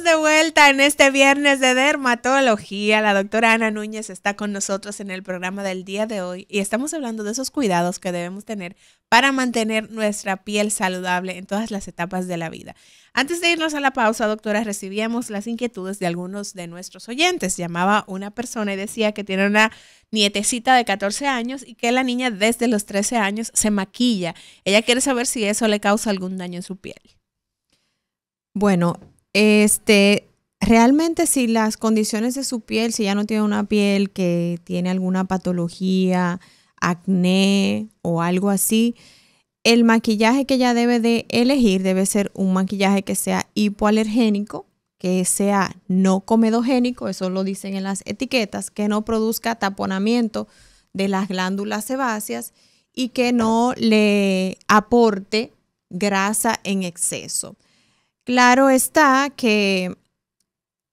de vuelta en este viernes de dermatología. La doctora Ana Núñez está con nosotros en el programa del día de hoy y estamos hablando de esos cuidados que debemos tener para mantener nuestra piel saludable en todas las etapas de la vida. Antes de irnos a la pausa, doctora, recibíamos las inquietudes de algunos de nuestros oyentes. Llamaba una persona y decía que tiene una nietecita de 14 años y que la niña desde los 13 años se maquilla. Ella quiere saber si eso le causa algún daño en su piel. Bueno, este, realmente si las condiciones de su piel, si ya no tiene una piel que tiene alguna patología, acné o algo así, el maquillaje que ella debe de elegir debe ser un maquillaje que sea hipoalergénico, que sea no comedogénico, eso lo dicen en las etiquetas, que no produzca taponamiento de las glándulas sebáceas y que no le aporte grasa en exceso. Claro está que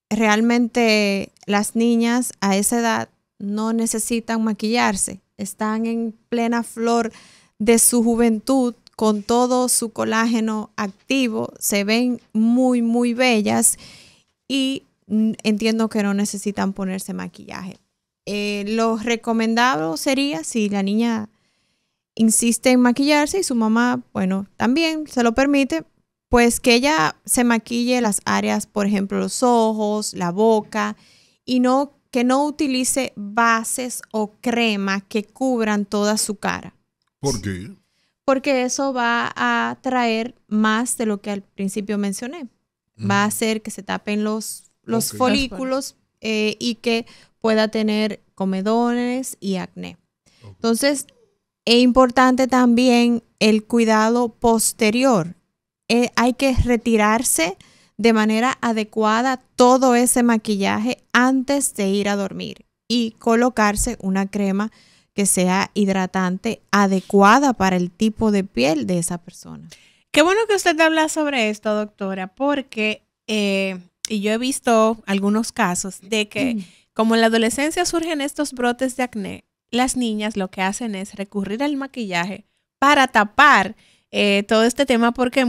realmente las niñas a esa edad no necesitan maquillarse, están en plena flor de su juventud, con todo su colágeno activo, se ven muy, muy bellas y entiendo que no necesitan ponerse maquillaje. Eh, lo recomendado sería si la niña insiste en maquillarse y su mamá, bueno, también se lo permite, pues que ella se maquille las áreas, por ejemplo, los ojos, la boca, y no que no utilice bases o crema que cubran toda su cara. ¿Por qué? Porque eso va a traer más de lo que al principio mencioné. Va a mm. hacer que se tapen los, los folículos eh, y que pueda tener comedones y acné. Entonces, es importante también el cuidado posterior, eh, hay que retirarse de manera adecuada todo ese maquillaje antes de ir a dormir y colocarse una crema que sea hidratante adecuada para el tipo de piel de esa persona. Qué bueno que usted habla sobre esto, doctora, porque eh, y yo he visto algunos casos de que como en la adolescencia surgen estos brotes de acné, las niñas lo que hacen es recurrir al maquillaje para tapar eh, todo este tema porque a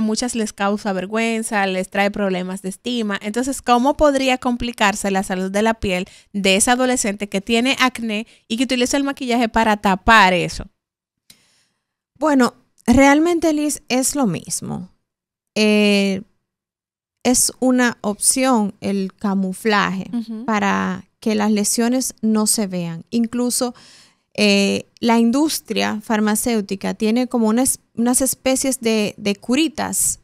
muchas les causa vergüenza, les trae problemas de estima. Entonces, ¿cómo podría complicarse la salud de la piel de esa adolescente que tiene acné y que utiliza el maquillaje para tapar eso? Bueno, realmente Liz es lo mismo. Eh, es una opción el camuflaje para que las lesiones no se vean. Incluso eh, la industria farmacéutica tiene como unas, especies de, de, curitas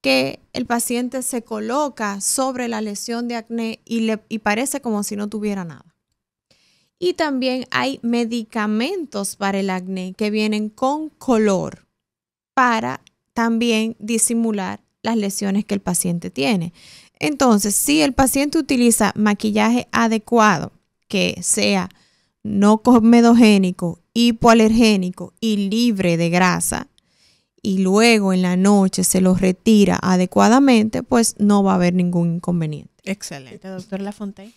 que el paciente se coloca sobre la lesión de acné y, le, y parece como si no tuviera nada. Y también hay medicamentos para el acné que vienen con color para también disimular las lesiones que el paciente tiene. Entonces, si el paciente utiliza maquillaje adecuado, que sea no comedogénico, hipoalergénico y libre de grasa, y luego en la noche se lo retira adecuadamente, pues no va a haber ningún inconveniente. Excelente, doctor Lafontaine.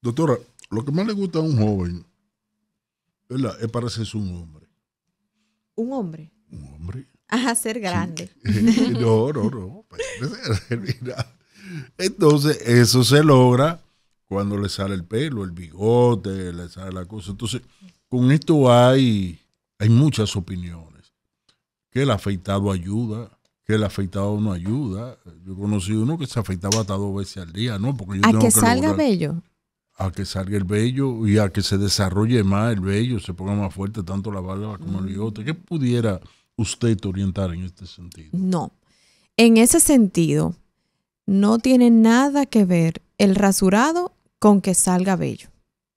Doctora, lo que más le gusta a un joven, ¿verdad? Es parecerse un hombre. ¿Un hombre? Un hombre. A ser grande. no, no, no. Entonces, eso se logra cuando le sale el pelo, el bigote, le sale la cosa. Entonces, con esto hay, hay muchas opiniones. Que el afeitado ayuda, que el afeitado no ayuda. Yo conocí uno que se afeitaba hasta dos veces al día, ¿no? Porque a que, salga bello. A que salga el vello y a que se desarrolle más el vello, se ponga más fuerte tanto la barba como el bigote. ¿Qué pudiera usted orientar en este sentido? No. En ese sentido, no tiene nada que ver el rasurado con que salga bello,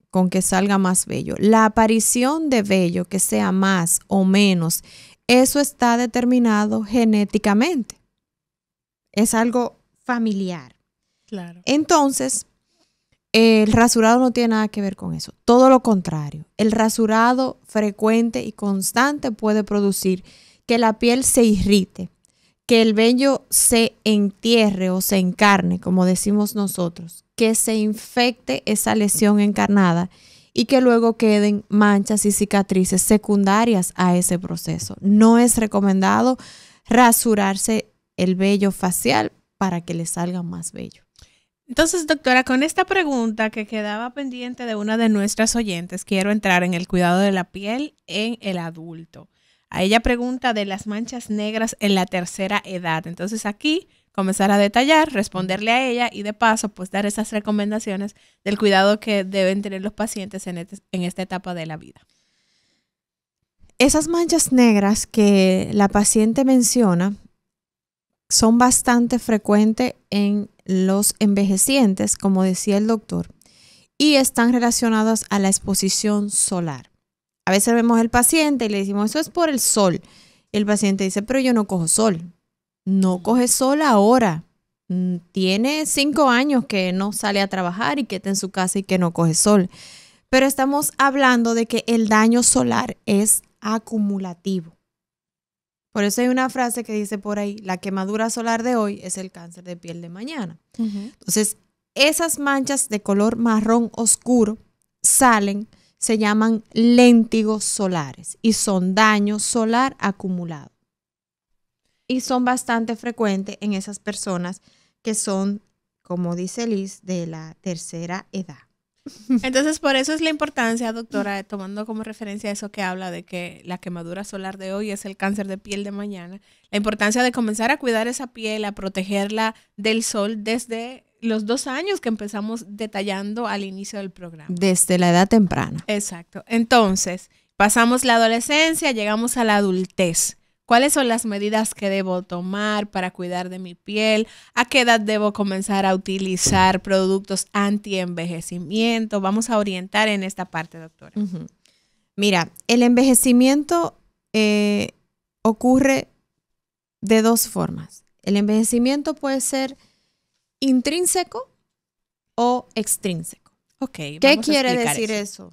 con que salga más bello. La aparición de bello, que sea más o menos, eso está determinado genéticamente. Es algo familiar. Entonces, el rasurado no tiene nada que ver con eso. Todo lo contrario. El rasurado frecuente y constante puede producir que la piel se irrite, que el vello se entierre o se encarne, como decimos nosotros, que se infecte esa lesión encarnada y que luego queden manchas y cicatrices secundarias a ese proceso. No es recomendado rasurarse el vello facial para que le salga más vello. Entonces, doctora, con esta pregunta que quedaba pendiente de una de nuestras oyentes, quiero entrar en el cuidado de la piel en el adulto. A ella pregunta de las manchas negras en la tercera edad. Entonces aquí comenzar a detallar, responderle a ella y de paso pues dar esas recomendaciones del cuidado que deben tener los pacientes en, este, en esta etapa de la vida. Esas manchas negras que la paciente menciona son bastante frecuentes en los envejecientes, como decía el doctor, y están relacionadas a la exposición solar. A veces vemos al paciente y le decimos, eso es por el sol. el paciente dice, pero yo no cojo sol. No coge sol ahora. Mm, tiene cinco años que no sale a trabajar y que está en su casa y que no coge sol. Pero estamos hablando de que el daño solar es acumulativo. Por eso hay una frase que dice por ahí, la quemadura solar de hoy es el cáncer de piel de mañana. Entonces, esas manchas de color marrón oscuro salen se llaman léntigos solares y son daño solar acumulado. Y son bastante frecuentes en esas personas que son, como dice Liz, de la tercera edad. Entonces, por eso es la importancia, doctora, tomando como referencia eso que habla de que la quemadura solar de hoy es el cáncer de piel de mañana, la importancia de comenzar a cuidar esa piel, a protegerla del sol desde los dos años que empezamos detallando al inicio del programa. Desde la edad temprana. Exacto. Entonces, pasamos la adolescencia, llegamos a la adultez. ¿Cuáles son las medidas que debo tomar para cuidar de mi piel? ¿A qué edad debo comenzar a utilizar productos anti-envejecimiento? Vamos a orientar en esta parte, doctora. Mira, el envejecimiento eh, ocurre de dos formas. El envejecimiento puede ser intrínseco o extrínseco. Ok. ¿Qué quiere decir eso?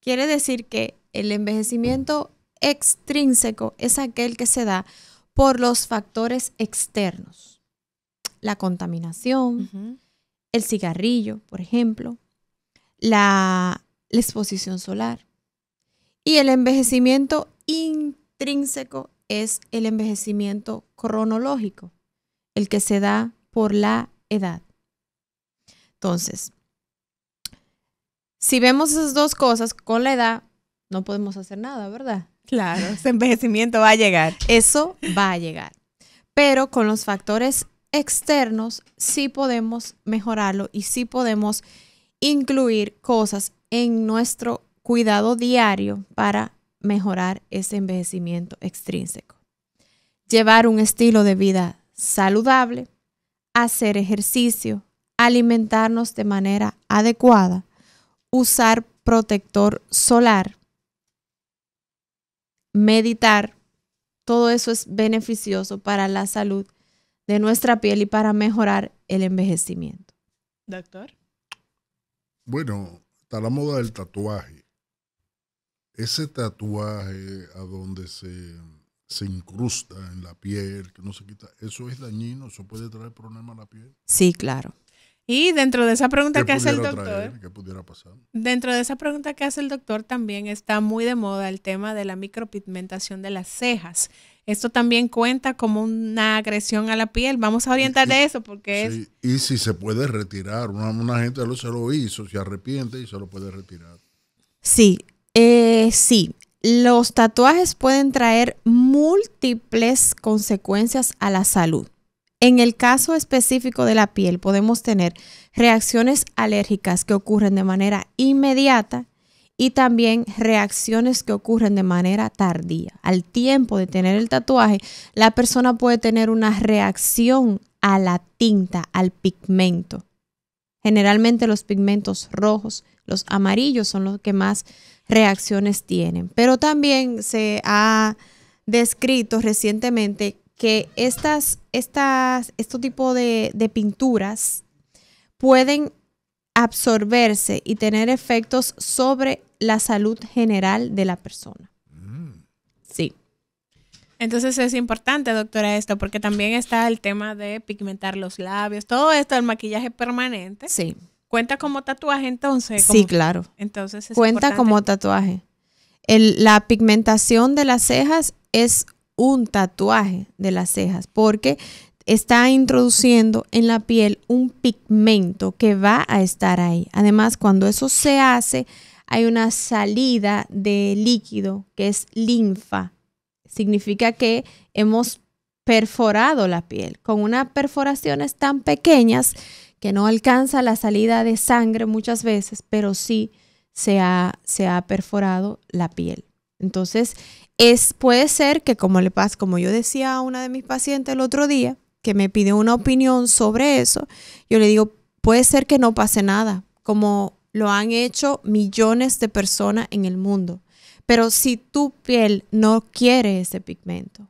Quiere decir que el envejecimiento extrínseco es aquel que se da por los factores externos. La contaminación, el cigarrillo, por ejemplo, la, la exposición solar. Y el envejecimiento intrínseco es el envejecimiento cronológico, el que se da por la edad. Entonces, si vemos esas dos cosas con la edad, no podemos hacer nada, ¿verdad? Claro, ese envejecimiento va a llegar. Eso va a llegar. Pero con los factores externos sí podemos mejorarlo y sí podemos incluir cosas en nuestro cuidado diario para mejorar ese envejecimiento extrínseco. Llevar un estilo de vida saludable, hacer ejercicio, alimentarnos de manera adecuada, usar protector solar, meditar, todo eso es beneficioso para la salud de nuestra piel y para mejorar el envejecimiento. Doctor. Bueno, está la moda del tatuaje. Ese tatuaje a donde se se incrusta en la piel, que no se quita. ¿Eso es dañino? ¿Eso puede traer problemas a la piel? Sí, claro. Y dentro de esa pregunta que hace el doctor, ¿qué pudiera pasar? dentro de esa pregunta que hace el doctor también está muy de moda el tema de la micropigmentación de las cejas. Esto también cuenta como una agresión a la piel. Vamos a orientar de eso porque es... Y si se puede retirar, una, gente lo, se lo hizo, se arrepiente y se lo puede retirar. Sí, eh, sí los tatuajes pueden traer múltiples consecuencias a la salud. En el caso específico de la piel podemos tener reacciones alérgicas que ocurren de manera inmediata y también reacciones que ocurren de manera tardía. Al tiempo de tener el tatuaje, la persona puede tener una reacción a la tinta, al pigmento. Generalmente los pigmentos rojos, los amarillos son los que más reacciones tienen. Pero también se ha descrito recientemente que estas, estas, estos tipos de, de pinturas pueden absorberse y tener efectos sobre la salud general de la persona. Mm. Sí. Entonces es importante, doctora, esto, porque también está el tema de pigmentar los labios, todo esto, el maquillaje permanente. Sí. ¿Cuenta como tatuaje entonces? Sí, claro. Entonces Cuenta como tatuaje. la pigmentación de las cejas es un tatuaje de las cejas porque está introduciendo en la piel un pigmento que va a estar ahí. Además, cuando eso se hace, hay una salida de líquido que es linfa. Significa que hemos perforado la piel con unas perforaciones tan pequeñas que no alcanza la salida de sangre muchas veces, pero sí se ha, perforado la piel. Entonces, es, puede ser que como le pasa, como yo decía a una de mis pacientes el otro día, que me pidió una opinión sobre eso, yo le digo, puede ser que no pase nada, como lo han hecho millones de personas en el mundo. Pero si tu piel no quiere ese pigmento,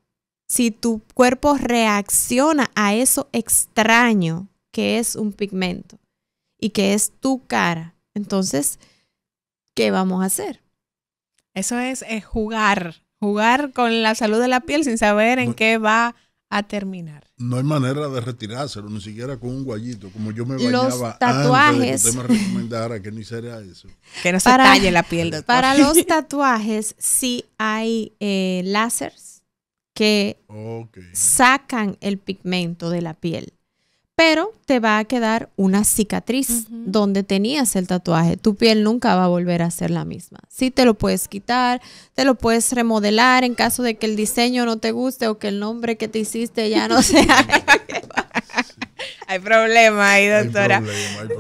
si tu cuerpo reacciona a eso extraño, que es un pigmento y que es tu cara. Entonces, ¿qué vamos a hacer? Eso es, eh, jugar, jugar con la salud de la piel sin saber en qué va a terminar. No hay manera de retirárselo, ni siquiera con un guayito, como yo me bañaba los tatuajes, que no se talle la piel. Para los tatuajes sí hay lásers eh, láseres que sacan el pigmento de la piel pero te va a quedar una cicatriz donde tenías el tatuaje. Tu piel nunca va a volver a ser la misma. Sí, te lo puedes quitar, te lo puedes remodelar en caso de que el diseño no te guste o que el nombre que te hiciste ya no sea. hay problema ahí, doctora.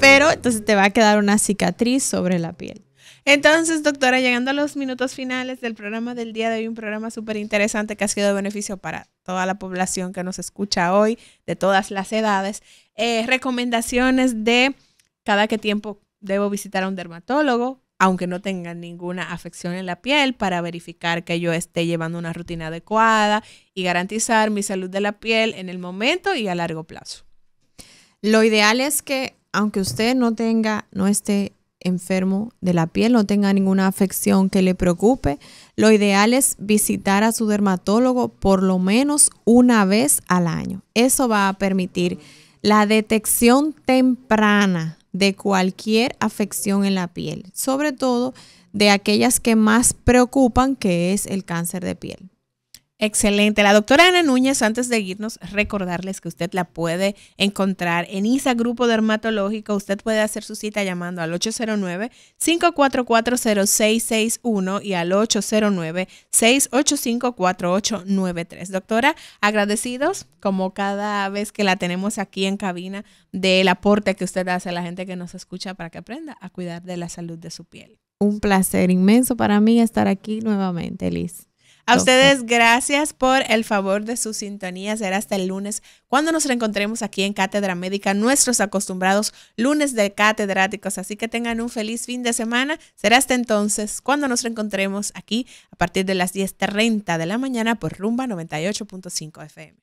Pero entonces te va a quedar una cicatriz sobre la piel. Entonces, doctora, llegando a los minutos finales del programa del día de hoy, un programa súper interesante que ha sido de beneficio para toda la población que nos escucha hoy, de todas las edades. Eh, recomendaciones de cada qué tiempo debo visitar a un dermatólogo, aunque no tenga ninguna afección en la piel, para verificar que yo esté llevando una rutina adecuada y garantizar mi salud de la piel en el momento y a largo plazo. Lo ideal es que aunque usted no tenga, no esté enfermo de la piel, no tenga ninguna afección que le preocupe, lo ideal es visitar a su dermatólogo por lo menos una vez al año. Eso va a permitir la detección temprana de cualquier afección en la piel, sobre todo de aquellas que más preocupan, que es el cáncer de piel. Excelente. La doctora Ana Núñez, antes de irnos, recordarles que usted la puede encontrar en ISA Grupo Dermatológico. Usted puede hacer su cita llamando al 809 5440661 y al 809-685-4893. Doctora, agradecidos como cada vez que la tenemos aquí en cabina del aporte que usted hace a la gente que nos escucha para que aprenda a cuidar de la salud de su piel. Un placer inmenso para mí estar aquí nuevamente, Liz. A ustedes gracias por el favor de su sintonía. Será hasta el lunes cuando nos reencontremos aquí en Cátedra Médica, nuestros acostumbrados lunes de catedráticos. Así que tengan un feliz fin de semana. Será hasta entonces cuando nos reencontremos aquí a partir de las 10.30 de la mañana por Rumba 98.5 FM.